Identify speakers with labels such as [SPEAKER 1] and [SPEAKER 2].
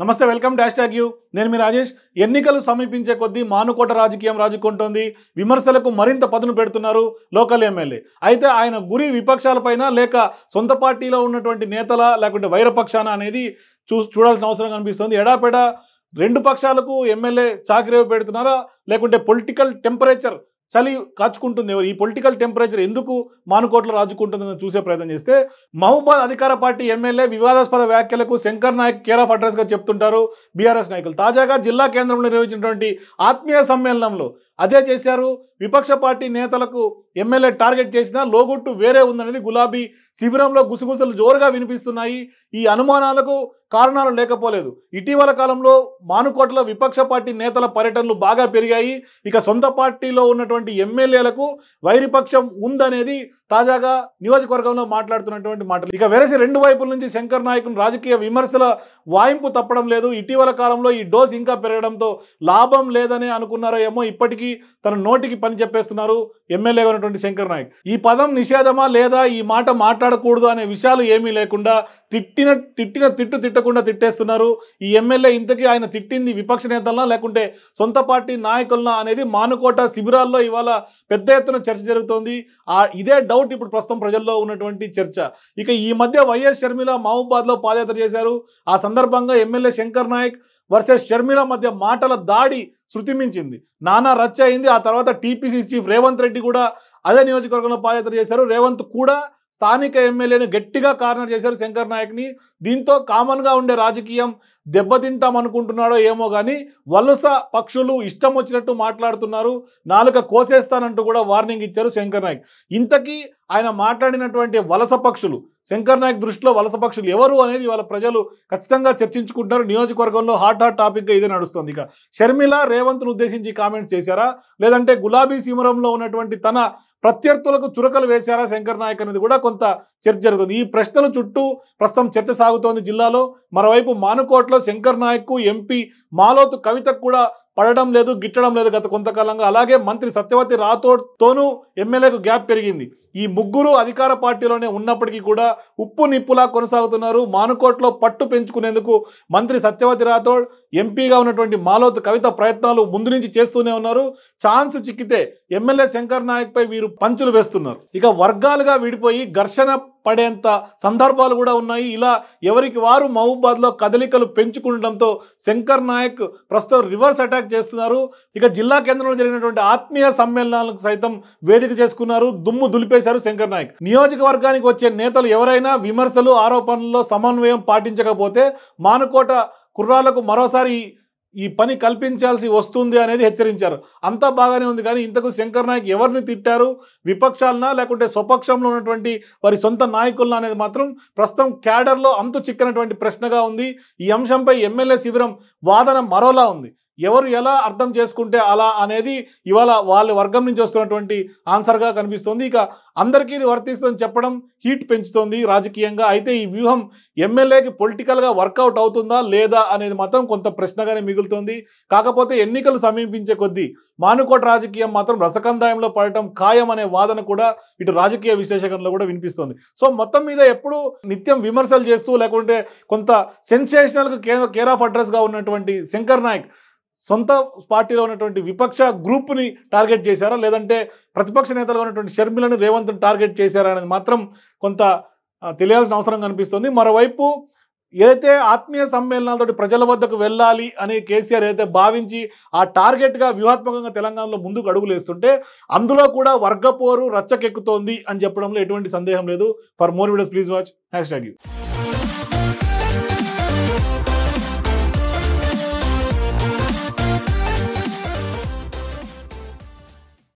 [SPEAKER 1] నమస్తే welcome dash tag you నేను మీ రాజేష్ ఎన్నికలు సమీపించే కొద్దీ మానుకోట రాజకీయం రాజుకుంటోంది విమర్శలకు మరింత పదును పెడుతున్నారు లోకల్ ఎమ్మెల్యే అయితే ఆయన గురి విపక్షాలపైన లేక సొంత పార్టీలో ఉన్నటువంటి నేతల లేకుంటే వైరపక్షాన అనేది చూ చూడాల్సిన అవసరం కనిపిస్తుంది ఎడాపెడా రెండు పక్షాలకు ఎమ్మెల్యే చాకరేవి పెడుతున్నారా లేకుంటే పొలిటికల్ టెంపరేచర్ చలి కాచుకుంటుంది ఎవరు ఈ పొలిటికల్ టెంపరేచర్ ఎందుకు మానుకోట్లు రాజుకుంటుందని చూసే ప్రయత్నం చేస్తే మహబూబాద్ అధికార పార్టీ ఎమ్మెల్యే వివాదాస్పద వ్యాఖ్యలకు శంకర్ నాయక్ కేర్ ఆఫ్ అడ్రస్గా చెప్తుంటారు బీఆర్ఎస్ నాయకులు తాజాగా జిల్లా కేంద్రంలో నిర్వహించినటువంటి ఆత్మీయ సమ్మేళనంలో అదే చేశారు విపక్ష పార్టీ నేతలకు ఎమ్మెల్యే టార్గెట్ చేసినా లోగుట్టు వేరే ఉందనేది గులాబీ శిబిరంలో గుసగుసలు జోరుగా వినిపిస్తున్నాయి ఈ అనుమానాలకు కారణాలు లేకపోలేదు ఇటీవల కాలంలో మానుకోటలో విపక్ష పార్టీ నేతల పర్యటనలు బాగా పెరిగాయి ఇక సొంత పార్టీలో ఉన్నటువంటి ఉన్నటువంటి ఎమ్మెల్యేలకు వైరిపక్షం ఉందనేది తాజాగా నియోజకవర్గంలో మాట్లాడుతున్నటువంటి మాటలు ఇక వెరసి రెండు వైపుల నుంచి శంకర్ నాయకుని రాజకీయ విమర్శల వాయింపు తప్పడం లేదు ఇటీవల కాలంలో ఈ డోస్ ఇంకా పెరగడంతో లాభం లేదని అనుకున్నారో ఏమో ఇప్పటికీ తన నోటికి పని చెప్పేస్తున్నారు ఎమ్మెల్యేగా ఉన్నటువంటి శంకర్ నాయక్ ఈ పదం నిషేధమా లేదా ఈ మాట మాట్లాడకూడదు అనే విషయాలు ఏమీ లేకుండా తిట్టిన తిట్టిన తిట్టు తిట్టకుండా తిట్టేస్తున్నారు ఈ ఎమ్మెల్యే ఇంతకీ ఆయన తిట్టింది విపక్ష నేతలనా లేకుంటే సొంత పార్టీ నాయకులనా అనేది మానుకోట శిబిరాల్లో ఇవాళ పెద్ద ఎత్తున చర్చ జరుగుతోంది ఆ ఇదే డౌట్ ఇప్పుడు ప్రస్తుతం ప్రజల్లో ఉన్నటువంటి చర్చ ఇక ఈ మధ్య వైఎస్ షర్మిల లో పాదయాత్ర చేశారు ఆ సందర్భంగా ఎమ్మెల్యే శంకర్ నాయక్ వర్సెస్ షర్మిల మధ్య మాటల దాడి శృతిమించింది నానా రచ్చ అయింది ఆ తర్వాత టీపీసీ చీఫ్ రేవంత్ రెడ్డి కూడా అదే నియోజకవర్గంలో పాదయాత్ర చేశారు రేవంత్ కూడా స్థానిక ఎమ్మెల్యేని గట్టిగా కార్నర్ చేశారు శంకర్ నాయక్ని దీంతో కామన్గా ఉండే రాజకీయం దెబ్బతింటాం అనుకుంటున్నాడో ఏమో కానీ వలస పక్షులు ఇష్టం వచ్చినట్టు మాట్లాడుతున్నారు నాలుక కోసేస్తానంటూ కూడా వార్నింగ్ ఇచ్చారు శంకర్ నాయక్ ఇంతకీ ఆయన మాట్లాడినటువంటి వలస పక్షులు శంకర్ నాయక్ దృష్టిలో వలస పక్షులు ఎవరు అనేది వాళ్ళ ప్రజలు ఖచ్చితంగా చర్చించుకుంటారు నియోజకవర్గంలో హాట్ హాట్ టాపిక్గా ఇదే నడుస్తుంది ఇక షర్మిల రేవంత్ను ఉద్దేశించి కామెంట్స్ చేశారా లేదంటే గులాబీ సీమరంలో ఉన్నటువంటి తన ప్రత్యర్థులకు చురకలు వేశారా శంకర్ నాయక్ అనేది కూడా కొంత చర్చ జరుగుతుంది ఈ ప్రశ్నల చుట్టూ ప్రస్తుతం చర్చ సాగుతోంది జిల్లాలో మరోవైపు మానుకోట్లో శంకర్ నాయక్ ఎంపీ మాలోతు కవితకు కూడా పడడం లేదు గిట్టడం లేదు గత కొంతకాలంగా అలాగే మంత్రి సత్యవతి రాథోడ్తోనూ ఎమ్మెల్యేకు గ్యాప్ పెరిగింది ఈ ముగ్గురు అధికార పార్టీలోనే ఉన్నప్పటికీ కూడా ఉప్పు నిప్పులా కొనసాగుతున్నారు మానుకోట్లో పట్టు పెంచుకునేందుకు మంత్రి సత్యవతి రాథోడ్ ఎంపీగా ఉన్నటువంటి మాలోత్ కవిత ప్రయత్నాలు ముందు నుంచి చేస్తూనే ఉన్నారు ఛాన్స్ చిక్కితే ఎమ్మెల్యే శంకర్ నాయక్పై వీరు పంచులు వేస్తున్నారు ఇక వర్గాలుగా విడిపోయి ఘర్షణ పడేంత సందర్భాలు కూడా ఉన్నాయి ఇలా ఎవరికి వారు మహబూబాద్లో కదలికలు పెంచుకుండడంతో శంకర్ నాయక్ ప్రస్తుతం రివర్స్ అటాక్ చేస్తున్నారు ఇక జిల్లా కేంద్రంలో జరిగినటువంటి ఆత్మీయ సమ్మేళనాలకు సైతం వేదిక చేసుకున్నారు దుమ్ము దులిపేశారు శంకర్ నాయక్ నియోజకవర్గానికి వచ్చే నేతలు ఎవరైనా విమర్శలు ఆరోపణల్లో సమన్వయం పాటించకపోతే మానుకోట కుర్రాలకు మరోసారి ఈ పని కల్పించాల్సి వస్తుంది అనేది హెచ్చరించారు అంతా బాగానే ఉంది కానీ ఇంతకు శంకర్ నాయక్ ఎవరిని తిట్టారు విపక్షాలనా లేకుంటే స్వపక్షంలో ఉన్నటువంటి వారి సొంత నాయకులనా అనేది మాత్రం ప్రస్తుతం క్యాడర్లో అంతు చిక్కనటువంటి ప్రశ్నగా ఉంది ఈ అంశంపై ఎమ్మెల్యే శిబిరం వాదన మరోలా ఉంది ఎవరు ఎలా అర్థం చేసుకుంటే అలా అనేది ఇవాళ వాళ్ళ వర్గం నుంచి వస్తున్నటువంటి ఆన్సర్గా కనిపిస్తోంది ఇక అందరికీ ఇది వర్తిస్తుందని చెప్పడం హీట్ పెంచుతోంది రాజకీయంగా అయితే ఈ వ్యూహం ఎమ్మెల్యేకి పొలిటికల్గా వర్కౌట్ అవుతుందా లేదా అనేది మాత్రం కొంత ప్రశ్నగానే మిగులుతోంది కాకపోతే ఎన్నికలు సమీపించే కొద్దీ మానుకోట రాజకీయం మాత్రం రసకందాయంలో పడటం ఖాయం అనే వాదన కూడా ఇటు రాజకీయ విశ్లేషకంలో కూడా వినిపిస్తోంది సో మొత్తం మీద ఎప్పుడు నిత్యం విమర్శలు చేస్తూ లేకుంటే కొంత సెన్సేషనల్గా కేర్ ఆఫ్ అడ్రస్గా ఉన్నటువంటి శంకర్ నాయక్ సొంత పార్టీలో ఉన్నటువంటి విపక్ష గ్రూప్ని టార్గెట్ చేశారా లేదంటే ప్రతిపక్ష నేతలుగా ఉన్నటువంటి షర్మిలను రేవంత్ను టార్గెట్ చేశారా అనేది మాత్రం కొంత తెలియాల్సిన అవసరం కనిపిస్తుంది మరోవైపు ఏదైతే ఆత్మీయ సమ్మేళనాలతోటి ప్రజల వద్దకు వెళ్ళాలి అని కేసీఆర్ ఏదైతే భావించి ఆ టార్గెట్గా వ్యూహాత్మకంగా తెలంగాణలో ముందుకు అడుగులేస్తుంటే అందులో కూడా వర్గపోరు రచ్చకెక్కుతోంది అని చెప్పడంలో ఎటువంటి సందేహం లేదు for more videos please watch hashtag you